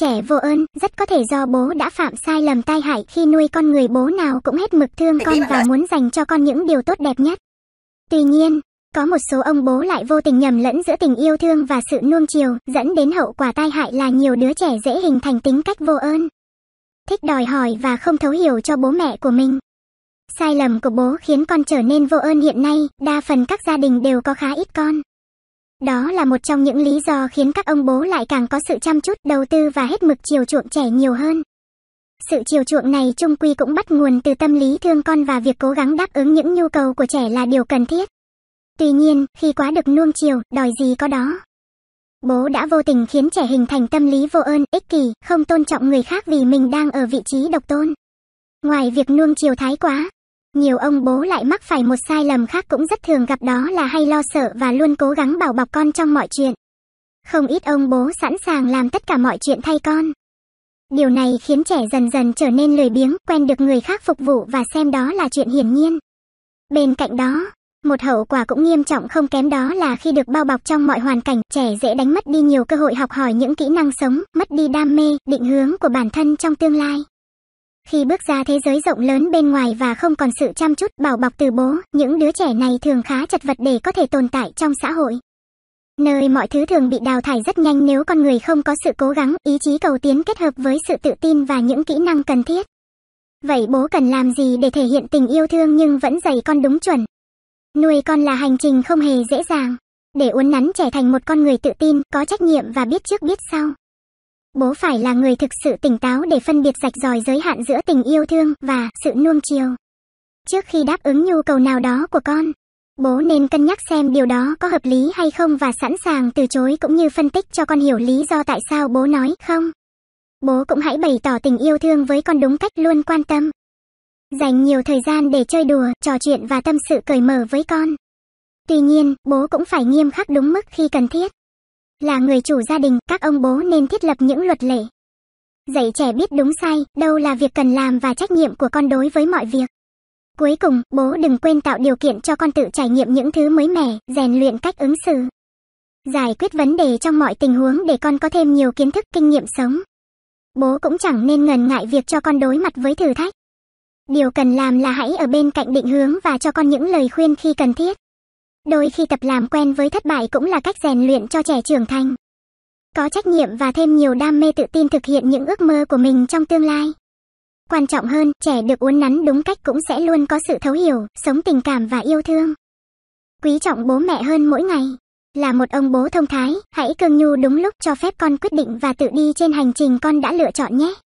Trẻ vô ơn, rất có thể do bố đã phạm sai lầm tai hại khi nuôi con người bố nào cũng hết mực thương con và muốn dành cho con những điều tốt đẹp nhất. Tuy nhiên, có một số ông bố lại vô tình nhầm lẫn giữa tình yêu thương và sự nuông chiều, dẫn đến hậu quả tai hại là nhiều đứa trẻ dễ hình thành tính cách vô ơn. Thích đòi hỏi và không thấu hiểu cho bố mẹ của mình. Sai lầm của bố khiến con trở nên vô ơn hiện nay, đa phần các gia đình đều có khá ít con. Đó là một trong những lý do khiến các ông bố lại càng có sự chăm chút đầu tư và hết mực chiều chuộng trẻ nhiều hơn. Sự chiều chuộng này chung quy cũng bắt nguồn từ tâm lý thương con và việc cố gắng đáp ứng những nhu cầu của trẻ là điều cần thiết. Tuy nhiên, khi quá được nuông chiều, đòi gì có đó. Bố đã vô tình khiến trẻ hình thành tâm lý vô ơn, ích kỷ, không tôn trọng người khác vì mình đang ở vị trí độc tôn. Ngoài việc nuông chiều thái quá, nhiều ông bố lại mắc phải một sai lầm khác cũng rất thường gặp đó là hay lo sợ và luôn cố gắng bảo bọc con trong mọi chuyện. Không ít ông bố sẵn sàng làm tất cả mọi chuyện thay con. Điều này khiến trẻ dần dần trở nên lười biếng, quen được người khác phục vụ và xem đó là chuyện hiển nhiên. Bên cạnh đó, một hậu quả cũng nghiêm trọng không kém đó là khi được bao bọc trong mọi hoàn cảnh, trẻ dễ đánh mất đi nhiều cơ hội học hỏi những kỹ năng sống, mất đi đam mê, định hướng của bản thân trong tương lai. Khi bước ra thế giới rộng lớn bên ngoài và không còn sự chăm chút bảo bọc từ bố, những đứa trẻ này thường khá chật vật để có thể tồn tại trong xã hội. Nơi mọi thứ thường bị đào thải rất nhanh nếu con người không có sự cố gắng, ý chí cầu tiến kết hợp với sự tự tin và những kỹ năng cần thiết. Vậy bố cần làm gì để thể hiện tình yêu thương nhưng vẫn dạy con đúng chuẩn? Nuôi con là hành trình không hề dễ dàng. Để uốn nắn trẻ thành một con người tự tin, có trách nhiệm và biết trước biết sau. Bố phải là người thực sự tỉnh táo để phân biệt rạch ròi giới hạn giữa tình yêu thương và sự nuông chiều. Trước khi đáp ứng nhu cầu nào đó của con, bố nên cân nhắc xem điều đó có hợp lý hay không và sẵn sàng từ chối cũng như phân tích cho con hiểu lý do tại sao bố nói không. Bố cũng hãy bày tỏ tình yêu thương với con đúng cách luôn quan tâm. Dành nhiều thời gian để chơi đùa, trò chuyện và tâm sự cởi mở với con. Tuy nhiên, bố cũng phải nghiêm khắc đúng mức khi cần thiết. Là người chủ gia đình, các ông bố nên thiết lập những luật lệ. Dạy trẻ biết đúng sai, đâu là việc cần làm và trách nhiệm của con đối với mọi việc. Cuối cùng, bố đừng quên tạo điều kiện cho con tự trải nghiệm những thứ mới mẻ, rèn luyện cách ứng xử. Giải quyết vấn đề trong mọi tình huống để con có thêm nhiều kiến thức kinh nghiệm sống. Bố cũng chẳng nên ngần ngại việc cho con đối mặt với thử thách. Điều cần làm là hãy ở bên cạnh định hướng và cho con những lời khuyên khi cần thiết. Đôi khi tập làm quen với thất bại cũng là cách rèn luyện cho trẻ trưởng thành. Có trách nhiệm và thêm nhiều đam mê tự tin thực hiện những ước mơ của mình trong tương lai. Quan trọng hơn, trẻ được uốn nắn đúng cách cũng sẽ luôn có sự thấu hiểu, sống tình cảm và yêu thương. Quý trọng bố mẹ hơn mỗi ngày. Là một ông bố thông thái, hãy cương nhu đúng lúc cho phép con quyết định và tự đi trên hành trình con đã lựa chọn nhé.